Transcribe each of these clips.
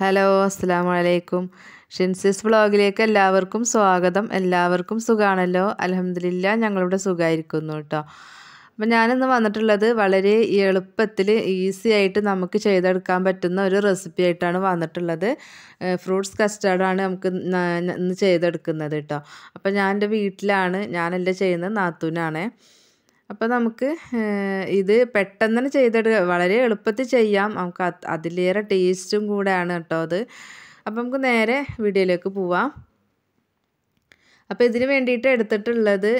hello അസ്സാം വലൈക്കും ഷിൻസിസ് വ്ളോഗിലേക്ക് എല്ലാവർക്കും സ്വാഗതം എല്ലാവർക്കും സുഖമാണല്ലോ അലഹമില്ല ഞങ്ങളിവിടെ സുഖമായിരിക്കുന്നു കേട്ടോ അപ്പം ഞാനിന്ന് വന്നിട്ടുള്ളത് വളരെ എളുപ്പത്തിൽ ഈസി ആയിട്ട് നമുക്ക് ചെയ്തെടുക്കാൻ പറ്റുന്ന ഒരു റെസിപ്പി ആയിട്ടാണ് വന്നിട്ടുള്ളത് ഫ്രൂട്ട്സ് കസ്റ്റാർഡാണ് നമുക്ക് ഇന്ന് ചെയ്തെടുക്കുന്നത് കേട്ടോ അപ്പം ഞാൻ എൻ്റെ വീട്ടിലാണ് ഞാനല്ലേ ചെയ്യുന്നത് നാത്തൂനാണേ അപ്പോൾ നമുക്ക് ഇത് പെട്ടെന്ന് തന്നെ ചെയ്തെടുക്കുക വളരെ എളുപ്പത്തിൽ ചെയ്യാം നമുക്ക് അതിലേറെ ടേസ്റ്റും കൂടെയാണ് കേട്ടോ അത് അപ്പോൾ നമുക്ക് നേരെ വീഡിയോയിലേക്ക് പോവാം അപ്പോൾ ഇതിന് വേണ്ടിയിട്ട് എടുത്തിട്ടുള്ളത്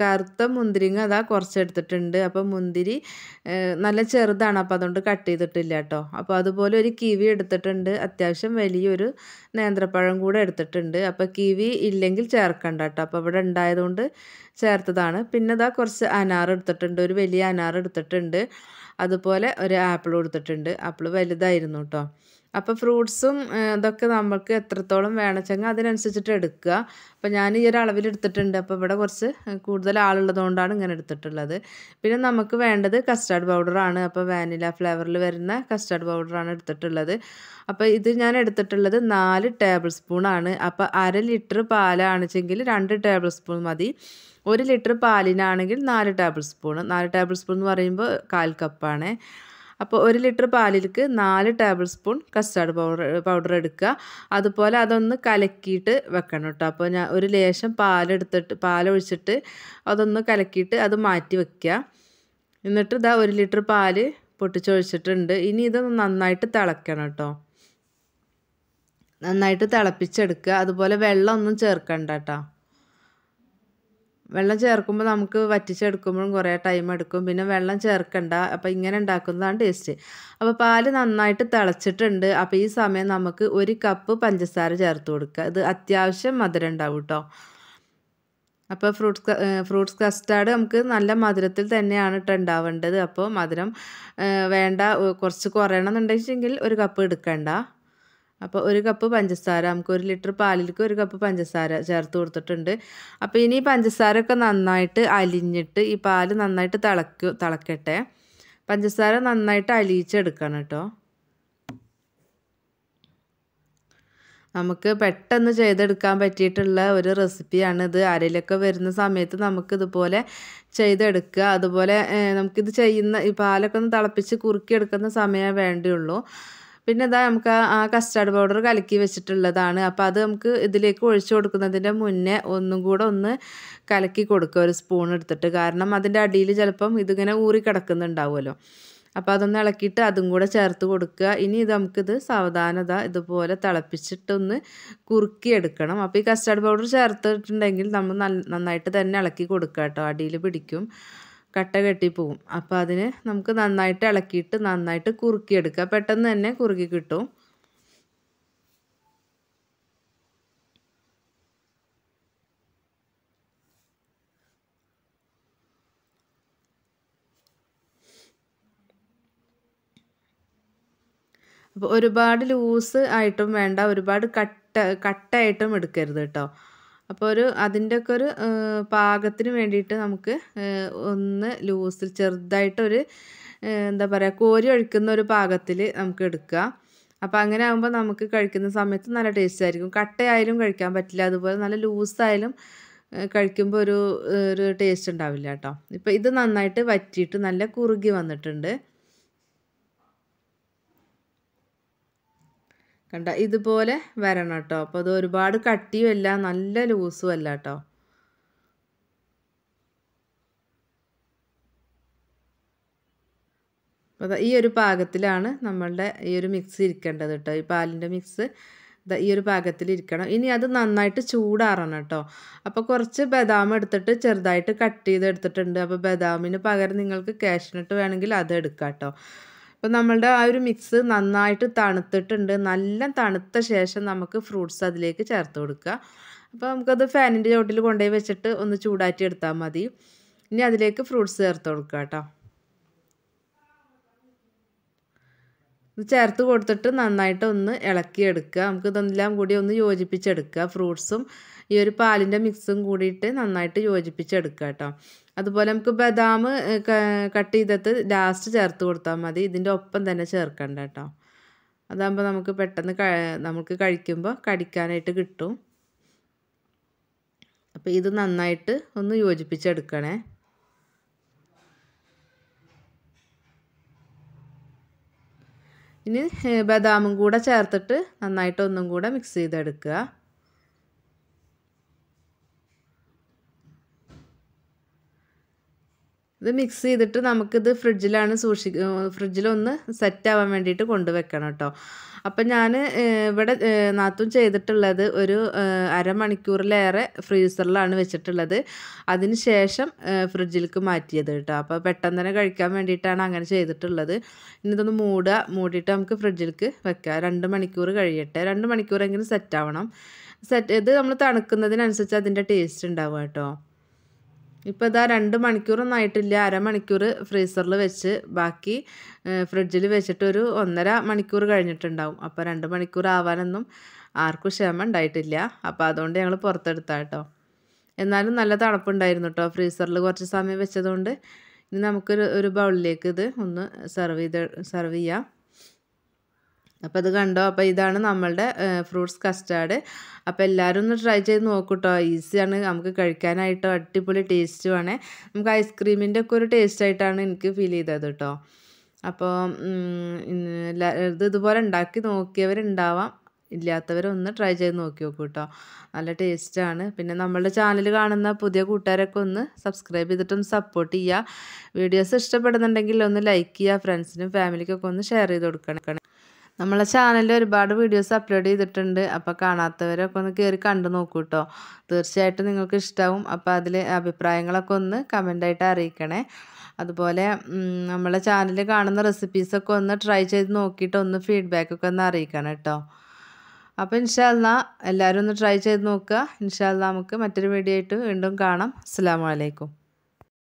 കറുത്ത മുന്തിരിങ്ങ അതാ കുറച്ച് എടുത്തിട്ടുണ്ട് അപ്പോൾ മുന്തിരി നല്ല ചെറുതാണ് അപ്പോൾ അതുകൊണ്ട് കട്ട് ചെയ്തിട്ടില്ല കേട്ടോ അപ്പോൾ അതുപോലെ ഒരു കിവി എടുത്തിട്ടുണ്ട് അത്യാവശ്യം വലിയൊരു നേന്ത്രപ്പഴം കൂടെ എടുത്തിട്ടുണ്ട് അപ്പോൾ കിവി ഇല്ലെങ്കിൽ ചേർക്കണ്ട കേട്ടോ അപ്പോൾ ഇവിടെ ഉണ്ടായതുകൊണ്ട് ചേർത്തതാണ് പിന്നെ അതാ കുറച്ച് അനാർ എടുത്തിട്ടുണ്ട് ഒരു വലിയ അനാർ എടുത്തിട്ടുണ്ട് അതുപോലെ ഒരു ആപ്പിൾ കൊടുത്തിട്ടുണ്ട് ആപ്പിൾ വലുതായിരുന്നു കേട്ടോ അപ്പം ഫ്രൂട്ട്സും ഇതൊക്കെ നമുക്ക് എത്രത്തോളം വേണമെച്ചെങ്കിൽ അതിനനുസരിച്ചിട്ട് എടുക്കുക അപ്പം ഞാൻ ഈ ഒരു അളവിൽ എടുത്തിട്ടുണ്ട് അപ്പോൾ ഇവിടെ കുറച്ച് കൂടുതൽ ആളുള്ളത് കൊണ്ടാണ് ഇങ്ങനെ എടുത്തിട്ടുള്ളത് പിന്നെ നമുക്ക് വേണ്ടത് കസ്റ്റാർഡ് പൗഡറാണ് അപ്പോൾ വാനില ഫ്ലേവറിൽ വരുന്ന കസ്റ്റാർഡ് പൗഡറാണ് എടുത്തിട്ടുള്ളത് അപ്പോൾ ഇത് ഞാൻ എടുത്തിട്ടുള്ളത് നാല് ടേബിൾ സ്പൂണാണ് അപ്പോൾ അര ലിറ്റർ പാലാണെച്ചെങ്കിൽ രണ്ട് ടേബിൾ സ്പൂൺ മതി ഒരു ലിറ്റർ പാലിനാണെങ്കിൽ നാല് ടേബിൾ സ്പൂൺ നാല് ടേബിൾ സ്പൂൺ എന്ന് പറയുമ്പോൾ കാൽ കപ്പാണേ അപ്പോൾ ഒരു ലിറ്റർ പാലിലേക്ക് നാല് tablespoon custard powder powder എടുക്കുക അതുപോലെ അതൊന്ന് കലക്കിയിട്ട് വെക്കണം കേട്ടോ അപ്പോൾ ഞാൻ ഒരു ലേശം പാലെടുത്തിട്ട് പാലൊഴിച്ചിട്ട് അതൊന്ന് കലക്കിയിട്ട് അത് മാറ്റി വെക്കുക എന്നിട്ട് ഇതാ ഒരു ലിറ്റർ പാല് പൊട്ടിച്ചൊഴിച്ചിട്ടുണ്ട് ഇനി ഇതൊന്ന് നന്നായിട്ട് തിളക്കണം കേട്ടോ നന്നായിട്ട് തിളപ്പിച്ചെടുക്കുക അതുപോലെ വെള്ളമൊന്നും ചേർക്കണ്ട കേട്ടോ വെള്ളം ചേർക്കുമ്പോൾ നമുക്ക് വറ്റിച്ചെടുക്കുമ്പോഴും കുറേ ടൈം എടുക്കും പിന്നെ വെള്ളം ചേർക്കണ്ട അപ്പോൾ ഇങ്ങനെ ഉണ്ടാക്കുന്നതാണ് ടേസ്റ്റ് അപ്പോൾ പാല് നന്നായിട്ട് തിളച്ചിട്ടുണ്ട് അപ്പോൾ ഈ സമയം നമുക്ക് ഒരു കപ്പ് പഞ്ചസാര ചേർത്ത് കൊടുക്കുക ഇത് അത്യാവശ്യം മധുരം ഉണ്ടാവും കേട്ടോ അപ്പോൾ ഫ്രൂട്ട്സ് ഫ്രൂട്ട്സ് കസ്റ്റാർഡ് നമുക്ക് നല്ല മധുരത്തിൽ തന്നെയാണ് ഇട്ടോ ഉണ്ടാവേണ്ടത് അപ്പോൾ മധുരം വേണ്ട കുറച്ച് കുറയണമെന്നുണ്ടെങ്കിൽ ഒരു കപ്പ് എടുക്കണ്ട അപ്പോൾ ഒരു കപ്പ് പഞ്ചസാര നമുക്ക് ഒരു ലിറ്റർ പാലിലേക്ക് ഒരു കപ്പ് പഞ്ചസാര ചേർത്ത് കൊടുത്തിട്ടുണ്ട് അപ്പോൾ ഇനി പഞ്ചസാര ഒക്കെ നന്നായിട്ട് അലിഞ്ഞിട്ട് ഈ പാല് നന്നായിട്ട് തിളക്കു തിളക്കട്ടെ പഞ്ചസാര നന്നായിട്ട് അലിയിച്ചെടുക്കണം കേട്ടോ നമുക്ക് പെട്ടെന്ന് ചെയ്തെടുക്കാൻ പറ്റിയിട്ടുള്ള ഒരു റെസിപ്പിയാണ് ഇത് വരുന്ന സമയത്ത് നമുക്കിതുപോലെ ചെയ്തെടുക്കുക അതുപോലെ നമുക്കിത് ചെയ്യുന്ന ഈ പാലൊക്കെ ഒന്ന് തിളപ്പിച്ച് കുറുക്കിയെടുക്കുന്ന സമയമേ വേണ്ടിയുള്ളൂ പിന്നെ ഇതാ നമുക്ക് ആ കസ്റ്റാർഡ് പൗഡർ കലക്കി വെച്ചിട്ടുള്ളതാണ് അപ്പോൾ അത് നമുക്ക് ഇതിലേക്ക് ഒഴിച്ചു കൊടുക്കുന്നതിൻ്റെ മുന്നേ ഒന്നും കൂടെ ഒന്ന് കലക്കി കൊടുക്കുക ഒരു സ്പൂൺ എടുത്തിട്ട് കാരണം അതിൻ്റെ അടിയിൽ ചിലപ്പം ഇതിങ്ങനെ ഊറി കിടക്കുന്നുണ്ടാവുമല്ലോ അപ്പോൾ അതൊന്ന് ഇളക്കിയിട്ട് അതും കൂടെ ചേർത്ത് കൊടുക്കുക ഇനി ഇത് നമുക്കിത് സാവധാനത ഇതുപോലെ തിളപ്പിച്ചിട്ടൊന്ന് കുറുക്കിയെടുക്കണം അപ്പോൾ ഈ കസ്റ്റാർഡ് പൗഡർ ചേർത്തിട്ടുണ്ടെങ്കിൽ നമ്മൾ നന്നായിട്ട് തന്നെ ഇളക്കി കൊടുക്കുക കേട്ടോ അടിയിൽ പിടിക്കും കട്ട കെട്ടിപ്പോവും അപ്പോൾ അതിന് നമുക്ക് നന്നായിട്ട് ഇളക്കിയിട്ട് നന്നായിട്ട് കുറുക്കിയെടുക്കുക പെട്ടെന്ന് തന്നെ കുറുക്കി കിട്ടും അപ്പോൾ ഒരുപാട് ലൂസ് ആയിട്ടും വേണ്ട ഒരുപാട് കട്ട കട്ടായിട്ടും എടുക്കരുത് കേട്ടോ അപ്പോൾ ഒരു അതിൻ്റെയൊക്കെ ഒരു പാകത്തിന് വേണ്ടിയിട്ട് നമുക്ക് ഒന്ന് ലൂസിൽ ചെറുതായിട്ടൊരു എന്താ പറയുക കോരി ഒഴിക്കുന്ന ഒരു പാകത്തിൽ നമുക്ക് എടുക്കുക അപ്പോൾ അങ്ങനെ ആകുമ്പോൾ നമുക്ക് കഴിക്കുന്ന സമയത്ത് നല്ല ടേസ്റ്റ് ആയിരിക്കും കട്ടയായാലും കഴിക്കാൻ പറ്റില്ല അതുപോലെ നല്ല ലൂസായാലും കഴിക്കുമ്പോൾ ഒരു ഒരു ടേസ്റ്റ് ഉണ്ടാവില്ല കേട്ടോ ഇപ്പോൾ ഇത് നന്നായിട്ട് വറ്റിയിട്ട് നല്ല കുറുകി വന്നിട്ടുണ്ട് കണ്ട ഇതുപോലെ വരണം കേട്ടോ അപ്പോൾ അത് ഒരുപാട് കട്ടിയുമല്ല നല്ല ലൂസും അല്ല കേട്ടോ അപ്പോൾ ഈ ഒരു പാകത്തിലാണ് നമ്മളുടെ ഈ ഒരു മിക്സ് ഇരിക്കേണ്ടത് കേട്ടോ ഈ പാലിൻ്റെ മിക്സ് ഈ ഒരു പാകത്തിലിരിക്കണം ഇനി അത് നന്നായിട്ട് ചൂടാറണം കേട്ടോ അപ്പോൾ കുറച്ച് ബദാം എടുത്തിട്ട് ചെറുതായിട്ട് കട്ട് ചെയ്ത് എടുത്തിട്ടുണ്ട് അപ്പോൾ ബദാമിന് പകരം നിങ്ങൾക്ക് കാഷ്നട്ട് വേണമെങ്കിൽ അത് എടുക്കാം കേട്ടോ അപ്പോൾ നമ്മളുടെ ആ ഒരു മിക്സ് നന്നായിട്ട് തണുത്തിട്ടുണ്ട് നല്ല തണുത്ത ശേഷം നമുക്ക് ഫ്രൂട്ട്സ് അതിലേക്ക് ചേർത്ത് കൊടുക്കുക അപ്പോൾ നമുക്കത് ഫാനിൻ്റെ ചോട്ടിൽ കൊണ്ടുപോയി വെച്ചിട്ട് ഒന്ന് ചൂടാറ്റി എടുത്താൽ മതി ഇനി അതിലേക്ക് ഫ്രൂട്ട്സ് ചേർത്ത് കൊടുക്കുക കേട്ടോ ഇത് ചേർത്ത് കൊടുത്തിട്ട് നന്നായിട്ട് ഒന്ന് ഇളക്കിയെടുക്കുക നമുക്ക് ഇതെല്ലാം കൂടി ഒന്ന് യോജിപ്പിച്ചെടുക്കുക ഫ്രൂട്ട്സും ഈ ഒരു പാലിൻ്റെ മിക്സും കൂടിയിട്ട് നന്നായിട്ട് യോജിപ്പിച്ചെടുക്കുക കേട്ടോ അതുപോലെ നമുക്ക് ബദാം കട്ട് ചെയ്തിട്ട് ലാസ്റ്റ് ചേർത്ത് കൊടുത്താൽ മതി ഇതിൻ്റെ ഒപ്പം തന്നെ ചേർക്കണ്ട കേട്ടോ അതാകുമ്പോൾ നമുക്ക് പെട്ടെന്ന് നമുക്ക് കഴിക്കുമ്പോൾ കടിക്കാനായിട്ട് കിട്ടും അപ്പോൾ ഇത് നന്നായിട്ട് ഒന്ന് യോജിപ്പിച്ചെടുക്കണേ ഇനി ബദാമും കൂടെ ചേർത്തിട്ട് നന്നായിട്ട് ഒന്നും കൂടെ മിക്സ് ചെയ്തെടുക്കുക ഇത് മിക്സ് ചെയ്തിട്ട് നമുക്കിത് ഫ്രിഡ്ജിലാണ് സൂക്ഷി ഫ്രിഡ്ജിലൊന്ന് സെറ്റ് ആവാൻ വേണ്ടിയിട്ട് കൊണ്ടുവെക്കണം കേട്ടോ അപ്പം ഞാൻ ഇവിടെ നാത്തും ചെയ്തിട്ടുള്ളത് ഒരു അരമണിക്കൂറിലേറെ ഫ്രീസറിലാണ് വെച്ചിട്ടുള്ളത് അതിന് ശേഷം ഫ്രിഡ്ജിലേക്ക് മാറ്റിയത് കേട്ടോ അപ്പോൾ പെട്ടെന്ന് തന്നെ കഴിക്കാൻ വേണ്ടിയിട്ടാണ് അങ്ങനെ ചെയ്തിട്ടുള്ളത് ഇനി ഇതൊന്ന് മൂടുക മൂടിയിട്ട് നമുക്ക് ഫ്രിഡ്ജിലേക്ക് വെക്കാം രണ്ട് മണിക്കൂർ കഴിയട്ടെ രണ്ട് മണിക്കൂറെങ്കിലും സെറ്റ് ആവണം സെറ്റ് ഇത് നമ്മൾ തണുക്കുന്നതിനനുസരിച്ച് അതിൻ്റെ ടേസ്റ്റ് ഉണ്ടാവുക കേട്ടോ ഇപ്പോൾ ഇതാ രണ്ട് മണിക്കൂറൊന്നും ആയിട്ടില്ല അരമണിക്കൂർ ഫ്രീസറിൽ വെച്ച് ബാക്കി ഫ്രിഡ്ജിൽ വെച്ചിട്ട് ഒരു ഒന്നര മണിക്കൂർ കഴിഞ്ഞിട്ടുണ്ടാവും അപ്പോൾ രണ്ട് മണിക്കൂർ ആവാനൊന്നും ആർക്കും ക്ഷമ ഉണ്ടായിട്ടില്ല അപ്പോൾ അതുകൊണ്ട് ഞങ്ങൾ പുറത്തെടുത്താ കേട്ടോ എന്നാലും നല്ല തണുപ്പുണ്ടായിരുന്നു കേട്ടോ ഫ്രീസറിൽ കുറച്ച് സമയം വെച്ചതുകൊണ്ട് ഇനി നമുക്കൊരു ഒരു ബൗളിലേക്ക് ഇത് ഒന്ന് സെർവ് ചെയ്ത് സെർവ് ചെയ്യാം അപ്പോൾ അത് കണ്ടോ അപ്പോൾ ഇതാണ് നമ്മളുടെ ഫ്രൂട്ട്സ് കസ്റ്റാർഡ് അപ്പോൾ എല്ലാവരും ഒന്ന് ട്രൈ ചെയ്ത് നോക്കൂട്ടോ ഈസിയാണ് നമുക്ക് കഴിക്കാനായിട്ടോ അടിപൊളി വേണേ നമുക്ക് ഐസ്ക്രീമിൻ്റെ ഒക്കെ ഒരു ടേസ്റ്റ് ആയിട്ടാണ് എനിക്ക് ഫീൽ ചെയ്തത് കേട്ടോ അപ്പോൾ ഇത് ഇതുപോലെ ഉണ്ടാക്കി നോക്കിയവരുണ്ടാവാം ഇല്ലാത്തവരൊന്ന് ട്രൈ ചെയ്ത് നോക്കി നോക്കൂ കേട്ടോ നല്ല ടേസ്റ്റാണ് പിന്നെ നമ്മളുടെ ചാനൽ കാണുന്ന പുതിയ കൂട്ടുകാരൊക്കെ ഒന്ന് സബ്സ്ക്രൈബ് ചെയ്തിട്ടൊന്ന് സപ്പോർട്ട് ചെയ്യുക വീഡിയോസ് ഇഷ്ടപ്പെടുന്നുണ്ടെങ്കിൽ ഒന്ന് ലൈക്ക് ചെയ്യുക ഫ്രണ്ട്സിനും ഫാമിലിക്കൊക്കെ ഒന്ന് ഷെയർ ചെയ്ത് കൊടുക്കണം നമ്മളെ ചാനലിൽ ഒരുപാട് വീഡിയോസ് അപ്ലോഡ് ചെയ്തിട്ടുണ്ട് അപ്പോൾ കാണാത്തവരൊക്കെ ഒന്ന് കയറി കണ്ടു നോക്കൂ കേട്ടോ തീർച്ചയായിട്ടും നിങ്ങൾക്ക് ഇഷ്ടാവും അപ്പോൾ അതിൽ അഭിപ്രായങ്ങളൊക്കെ ഒന്ന് കമൻ്റായിട്ട് അറിയിക്കണേ അതുപോലെ നമ്മളെ ചാനലിൽ കാണുന്ന റെസിപ്പീസൊക്കെ ഒന്ന് ട്രൈ ചെയ്ത് നോക്കിയിട്ട് ഒന്ന് ഫീഡ്ബാക്കൊക്കെ ഒന്ന് അറിയിക്കണം കേട്ടോ അപ്പോൾ ഇൻഷാല്ല എല്ലാവരും ഒന്ന് ട്രൈ ചെയ്ത് നോക്കുക ഇൻഷാല്ല നമുക്ക് മറ്റൊരു വീഡിയോ ആയിട്ട് വീണ്ടും കാണാം അസ്സാം വലൈക്കും